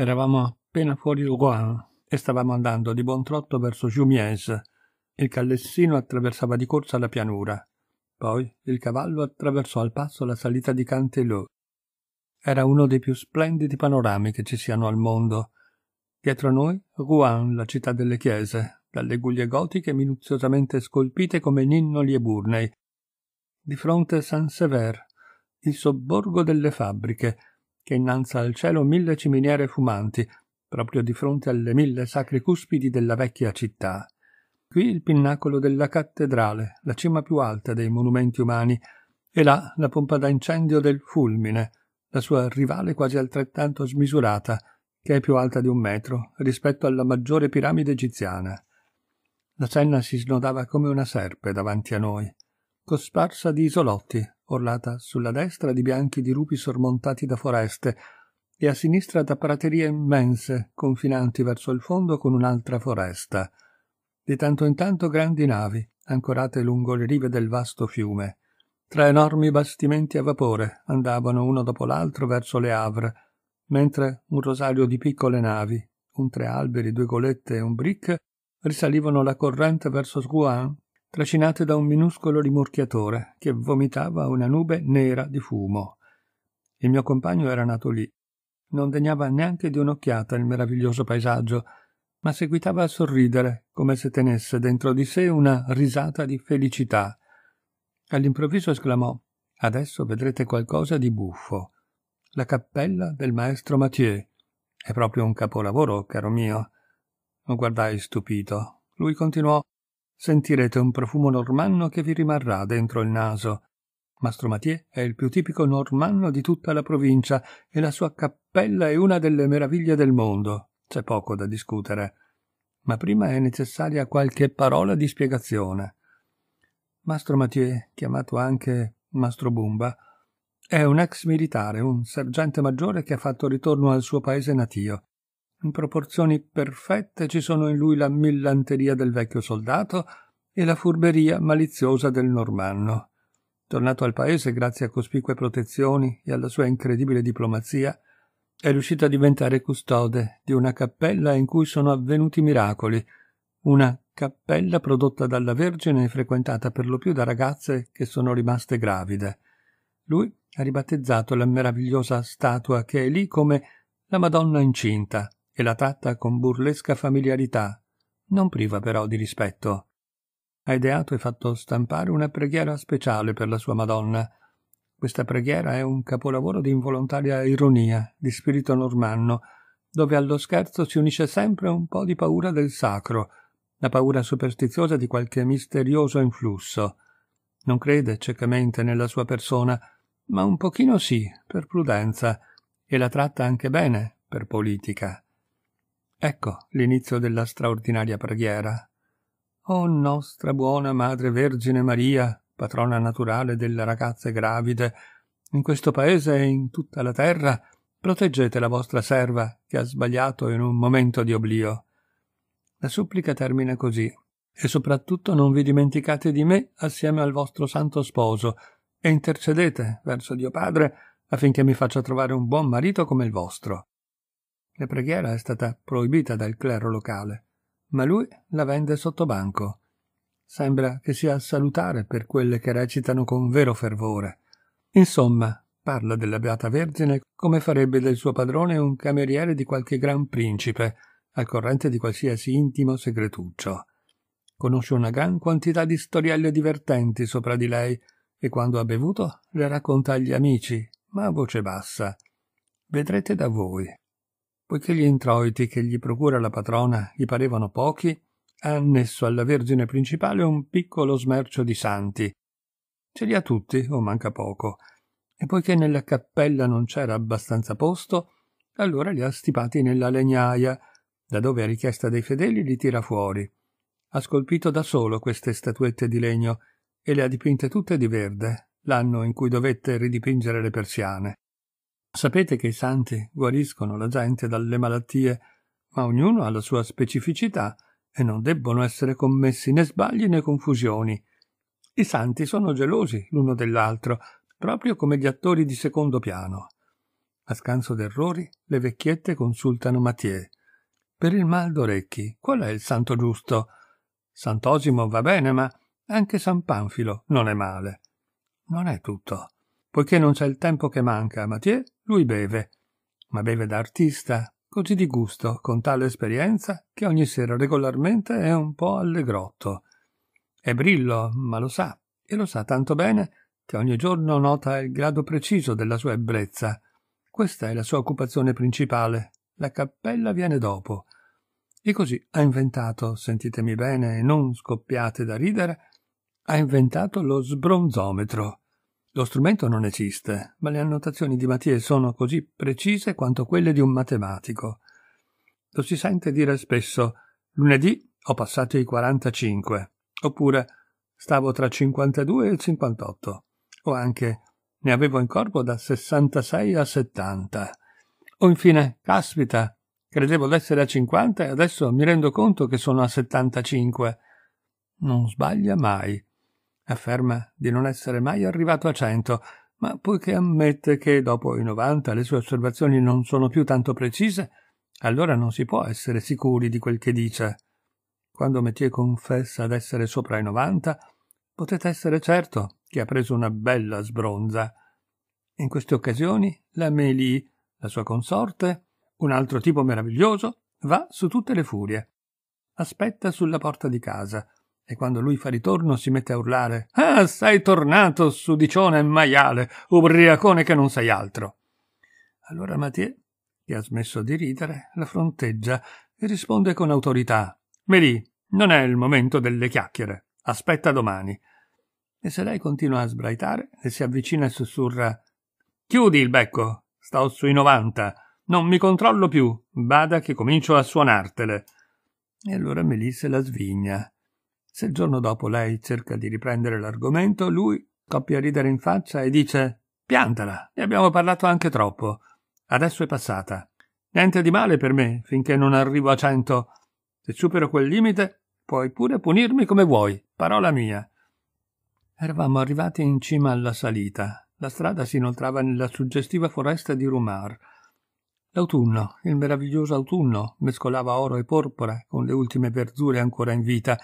Eravamo appena fuori Rouen e stavamo andando di buon trotto verso Jumiez. Il callessino attraversava di corsa la pianura. Poi il cavallo attraversò al passo la salita di Cantelot. Era uno dei più splendidi panorami che ci siano al mondo. Dietro a noi, Rouen, la città delle chiese, dalle guglie gotiche minuziosamente scolpite come ninnoli e burnei. Di fronte Saint-Sever, il sobborgo delle fabbriche, che innalza al cielo mille ciminiere fumanti, proprio di fronte alle mille sacre cuspidi della vecchia città. Qui il pinnacolo della cattedrale, la cima più alta dei monumenti umani, e là la pompa da incendio del fulmine, la sua rivale quasi altrettanto smisurata, che è più alta di un metro rispetto alla maggiore piramide egiziana. La Senna si snodava come una serpe davanti a noi, cosparsa di isolotti, orlata sulla destra di bianchi dirupi sormontati da foreste e a sinistra da praterie immense confinanti verso il fondo con un'altra foresta. Di tanto in tanto grandi navi, ancorate lungo le rive del vasto fiume. Tre enormi bastimenti a vapore andavano uno dopo l'altro verso le Havre, mentre un rosario di piccole navi, un tre alberi, due golette e un brick, risalivano la corrente verso Rouen tracinate da un minuscolo rimorchiatore che vomitava una nube nera di fumo. Il mio compagno era nato lì. Non degnava neanche di un'occhiata il meraviglioso paesaggio, ma seguitava a sorridere come se tenesse dentro di sé una risata di felicità. All'improvviso esclamò Adesso vedrete qualcosa di buffo. La cappella del maestro Mathieu. È proprio un capolavoro, caro mio. Lo guardai stupito. Lui continuò sentirete un profumo normanno che vi rimarrà dentro il naso. Mastro Mathieu è il più tipico normanno di tutta la provincia e la sua cappella è una delle meraviglie del mondo. C'è poco da discutere. Ma prima è necessaria qualche parola di spiegazione. Mastro Mathieu, chiamato anche Mastro Bumba, è un ex militare, un sergente maggiore che ha fatto ritorno al suo paese natio. In proporzioni perfette ci sono in lui la millanteria del vecchio soldato e la furberia maliziosa del normanno. Tornato al paese grazie a cospicue protezioni e alla sua incredibile diplomazia, è riuscito a diventare custode di una cappella in cui sono avvenuti miracoli, una cappella prodotta dalla Vergine e frequentata per lo più da ragazze che sono rimaste gravide. Lui ha ribattezzato la meravigliosa statua che è lì come la Madonna incinta, e la tratta con burlesca familiarità, non priva però di rispetto. Ha ideato e fatto stampare una preghiera speciale per la sua Madonna. Questa preghiera è un capolavoro di involontaria ironia, di spirito normanno, dove allo scherzo si unisce sempre un po' di paura del sacro, la paura superstiziosa di qualche misterioso influsso. Non crede ciecamente nella sua persona, ma un pochino sì, per prudenza, e la tratta anche bene, per politica. Ecco l'inizio della straordinaria preghiera. O oh nostra buona Madre Vergine Maria, patrona naturale delle ragazze gravide, in questo paese e in tutta la terra, proteggete la vostra serva che ha sbagliato in un momento di oblio. La supplica termina così. E soprattutto non vi dimenticate di me assieme al vostro santo sposo, e intercedete verso Dio Padre affinché mi faccia trovare un buon marito come il vostro. La preghiera è stata proibita dal clero locale, ma lui la vende sotto banco. Sembra che sia salutare per quelle che recitano con vero fervore. Insomma, parla della Beata Vergine come farebbe del suo padrone un cameriere di qualche gran principe, al corrente di qualsiasi intimo segretuccio. Conosce una gran quantità di storielle divertenti sopra di lei e quando ha bevuto le racconta agli amici, ma a voce bassa. Vedrete da voi poiché gli introiti che gli procura la patrona gli parevano pochi, ha annesso alla Vergine principale un piccolo smercio di santi. Ce li ha tutti o manca poco, e poiché nella cappella non c'era abbastanza posto, allora li ha stipati nella legnaia, da dove a richiesta dei fedeli li tira fuori. Ha scolpito da solo queste statuette di legno e le ha dipinte tutte di verde, l'anno in cui dovette ridipingere le persiane. Sapete che i santi guariscono la gente dalle malattie, ma ognuno ha la sua specificità e non debbono essere commessi né sbagli né confusioni. I santi sono gelosi l'uno dell'altro, proprio come gli attori di secondo piano. A scanso d'errori, le vecchiette consultano Mathieu. Per il mal d'orecchi, qual è il santo giusto? Sant'Osimo va bene, ma anche San Panfilo non è male. Non è tutto. Poiché non c'è il tempo che manca a Mathieu, lui beve. Ma beve da artista, così di gusto, con tale esperienza, che ogni sera regolarmente è un po' allegrotto. È brillo, ma lo sa, e lo sa tanto bene che ogni giorno nota il grado preciso della sua ebbrezza. Questa è la sua occupazione principale, la cappella viene dopo. E così ha inventato, sentitemi bene e non scoppiate da ridere, ha inventato lo sbronzometro. Lo strumento non esiste, ma le annotazioni di Mattie sono così precise quanto quelle di un matematico. Lo si sente dire spesso lunedì ho passato i 45, oppure stavo tra 52 e 58, o anche ne avevo in corpo da 66 a 70. O infine, caspita, credevo d'essere a 50 e adesso mi rendo conto che sono a 75. Non sbaglia mai Afferma di non essere mai arrivato a cento, ma poiché ammette che dopo i novanta le sue osservazioni non sono più tanto precise, allora non si può essere sicuri di quel che dice. Quando Mettier confessa ad essere sopra i novanta, potete essere certo che ha preso una bella sbronza. In queste occasioni la Mélie, la sua consorte, un altro tipo meraviglioso, va su tutte le furie. Aspetta sulla porta di casa, e quando lui fa ritorno si mette a urlare Ah, sei tornato, sudicione e maiale, ubriacone che non sei altro. Allora Mathieu, che ha smesso di ridere, la fronteggia e risponde con autorità Merì, non è il momento delle chiacchiere, aspetta domani. E se lei continua a sbraitare e si avvicina e sussurra Chiudi il becco, sto sui novanta, non mi controllo più, bada che comincio a suonartele. E allora se la svigna se il giorno dopo lei cerca di riprendere l'argomento, lui scoppia a ridere in faccia e dice Piantala, ne abbiamo parlato anche troppo. Adesso è passata. Niente di male per me finché non arrivo a cento. Se supero quel limite, puoi pure punirmi come vuoi, parola mia. Eravamo arrivati in cima alla salita. La strada si inoltrava nella suggestiva foresta di Rumar. L'autunno, il meraviglioso autunno, mescolava oro e porpora con le ultime verdure ancora in vita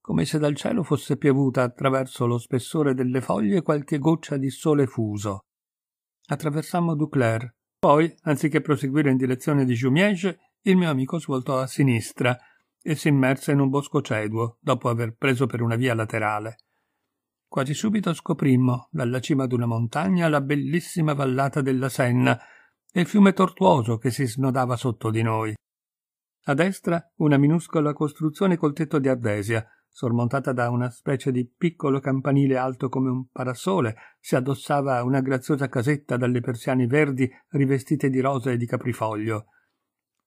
come se dal cielo fosse piovuta attraverso lo spessore delle foglie qualche goccia di sole fuso. Attraversammo Duclair. Poi, anziché proseguire in direzione di Jumièges, il mio amico svoltò a sinistra e si immerse in un bosco ceduo, dopo aver preso per una via laterale. Quasi subito scoprimmo, dalla cima d'una montagna, la bellissima vallata della Senna e il fiume tortuoso che si snodava sotto di noi. A destra una minuscola costruzione col tetto di ardesia, sormontata da una specie di piccolo campanile alto come un parasole, si addossava a una graziosa casetta dalle persiane verdi rivestite di rosa e di caprifoglio.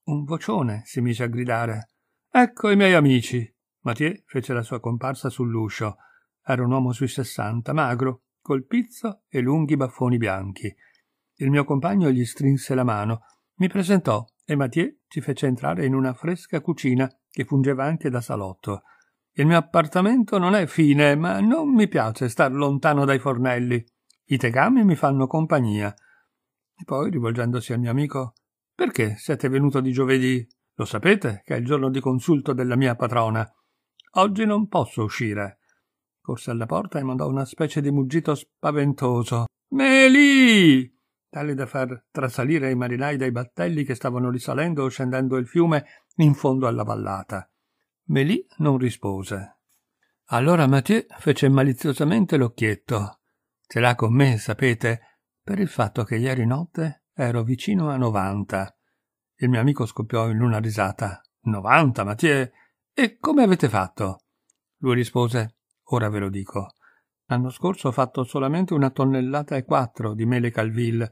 Un vocione si mise a gridare. Ecco i miei amici. Mathieu fece la sua comparsa sull'uscio. Era un uomo sui sessanta, magro, col pizzo e lunghi baffoni bianchi. Il mio compagno gli strinse la mano, mi presentò e Mathieu ci fece entrare in una fresca cucina che fungeva anche da salotto. Il mio appartamento non è fine, ma non mi piace star lontano dai fornelli. I tegami mi fanno compagnia. E poi, rivolgendosi al mio amico, perché siete venuto di giovedì? Lo sapete che è il giorno di consulto della mia patrona. Oggi non posso uscire. Corse alla porta e mandò una specie di muggito spaventoso. Meli! tale da far trasalire i marinai dai battelli che stavano risalendo o scendendo il fiume in fondo alla vallata. Melì non rispose. Allora Mathieu fece maliziosamente l'occhietto. Ce l'ha con me, sapete, per il fatto che ieri notte ero vicino a novanta. Il mio amico scoppiò in una risata. Novanta, Mathieu? E come avete fatto? Lui rispose, ora ve lo dico. L'anno scorso ho fatto solamente una tonnellata e quattro di mele Calville.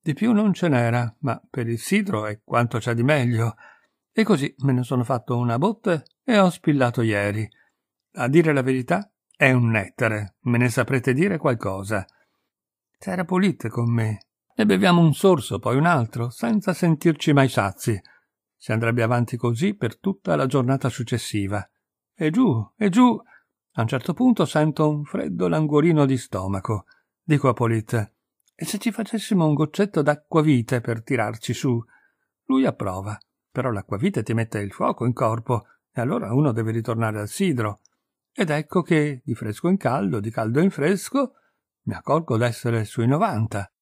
Di più non ce n'era, ma per il sidro è quanto c'è di meglio. E così me ne sono fatto una botte e ho spillato ieri. A dire la verità, è un nettare, me ne saprete dire qualcosa. C'era Polite con me. Ne beviamo un sorso, poi un altro, senza sentirci mai sazi. Si andrebbe avanti così per tutta la giornata successiva. E giù, e giù. A un certo punto sento un freddo languorino di stomaco. Dico a Polite, e se ci facessimo un goccetto d'acquavite per tirarci su? Lui approva però l'acquavite ti mette il fuoco in corpo e allora uno deve ritornare al sidro. Ed ecco che, di fresco in caldo, di caldo in fresco, mi accorgo d'essere sui novanta.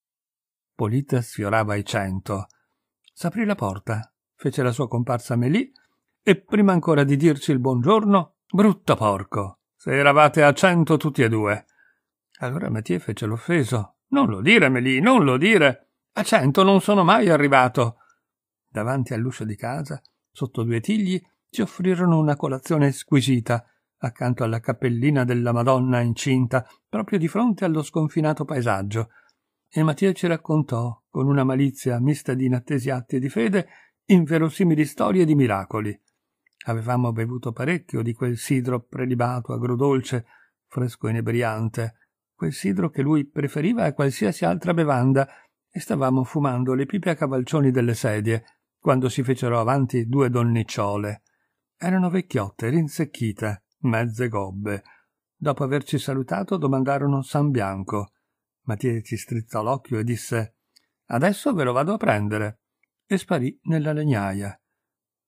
Polite sfiorava i cento. S'aprì la porta, fece la sua comparsa Melì e prima ancora di dirci il buongiorno, brutto porco, se eravate a cento tutti e due. Allora Mattie fece l'offeso. Non lo dire, Melì, non lo dire. A cento non sono mai arrivato davanti all'uscio di casa, sotto due tigli, ci offrirono una colazione squisita, accanto alla cappellina della Madonna incinta, proprio di fronte allo sconfinato paesaggio. E Mattia ci raccontò, con una malizia mista di inattesi atti e di fede, inverosimili storie di miracoli. Avevamo bevuto parecchio di quel sidro prelibato, agrodolce, fresco e inebriante, quel sidro che lui preferiva a qualsiasi altra bevanda, e stavamo fumando le pipe a cavalcioni delle sedie, quando si fecero avanti due donnicciole. Erano vecchiotte, rinsecchite, mezze gobbe. Dopo averci salutato domandarono San Bianco. Mattia ci strizzò l'occhio e disse Adesso ve lo vado a prendere. E sparì nella legnaia.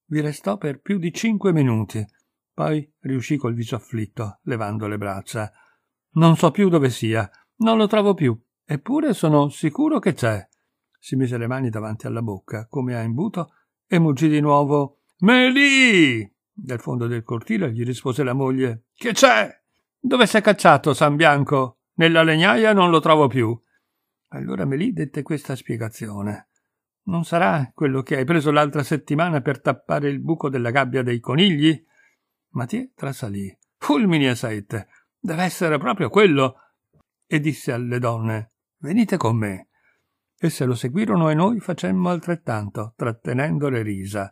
Vi restò per più di cinque minuti. Poi riuscì col viso afflitto, levando le braccia. Non so più dove sia, non lo trovo più, eppure sono sicuro che c'è si mise le mani davanti alla bocca, come a imbuto, e muggì di nuovo Melì! Dal fondo del cortile gli rispose la moglie Che c'è? Dove si è cacciato San Bianco? Nella legnaia non lo trovo più. Allora Melì dette questa spiegazione. Non sarà quello che hai preso l'altra settimana per tappare il buco della gabbia dei conigli? Mattia trasalì. Fulmini e saette. Deve essere proprio quello. E disse alle donne Venite con me. Esse lo seguirono e noi facemmo altrettanto, trattenendo le risa.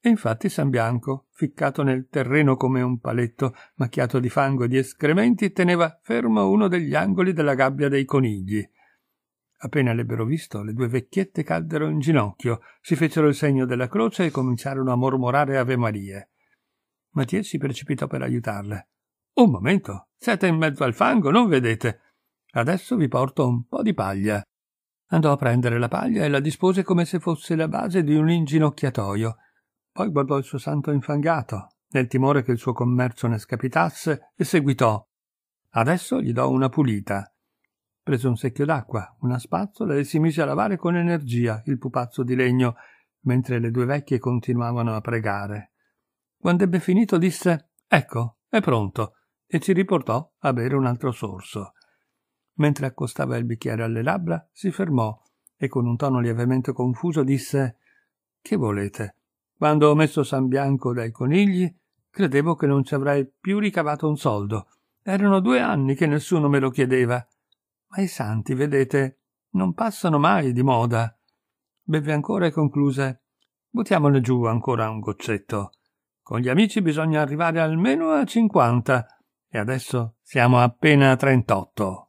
E infatti San Bianco, ficcato nel terreno come un paletto macchiato di fango e di escrementi, teneva fermo uno degli angoli della gabbia dei conigli. Appena l'ebbero visto, le due vecchiette caddero in ginocchio, si fecero il segno della croce e cominciarono a mormorare Ave Marie. Mattia si precipitò per aiutarle. Un momento, siete in mezzo al fango, non vedete? Adesso vi porto un po' di paglia. Andò a prendere la paglia e la dispose come se fosse la base di un inginocchiatoio. Poi guardò il suo santo infangato, nel timore che il suo commercio ne scapitasse, e seguitò. Adesso gli do una pulita. Prese un secchio d'acqua, una spazzola e si mise a lavare con energia il pupazzo di legno, mentre le due vecchie continuavano a pregare. Quando ebbe finito disse Ecco, è pronto, e ci riportò a bere un altro sorso mentre accostava il bicchiere alle labbra, si fermò e con un tono lievemente confuso disse Che volete? Quando ho messo San Bianco dai conigli, credevo che non ci avrei più ricavato un soldo. Erano due anni che nessuno me lo chiedeva. Ma i santi, vedete, non passano mai di moda. Beve ancora e concluse Buttiamone giù ancora un goccetto. Con gli amici bisogna arrivare almeno a cinquanta, e adesso siamo appena a trentotto.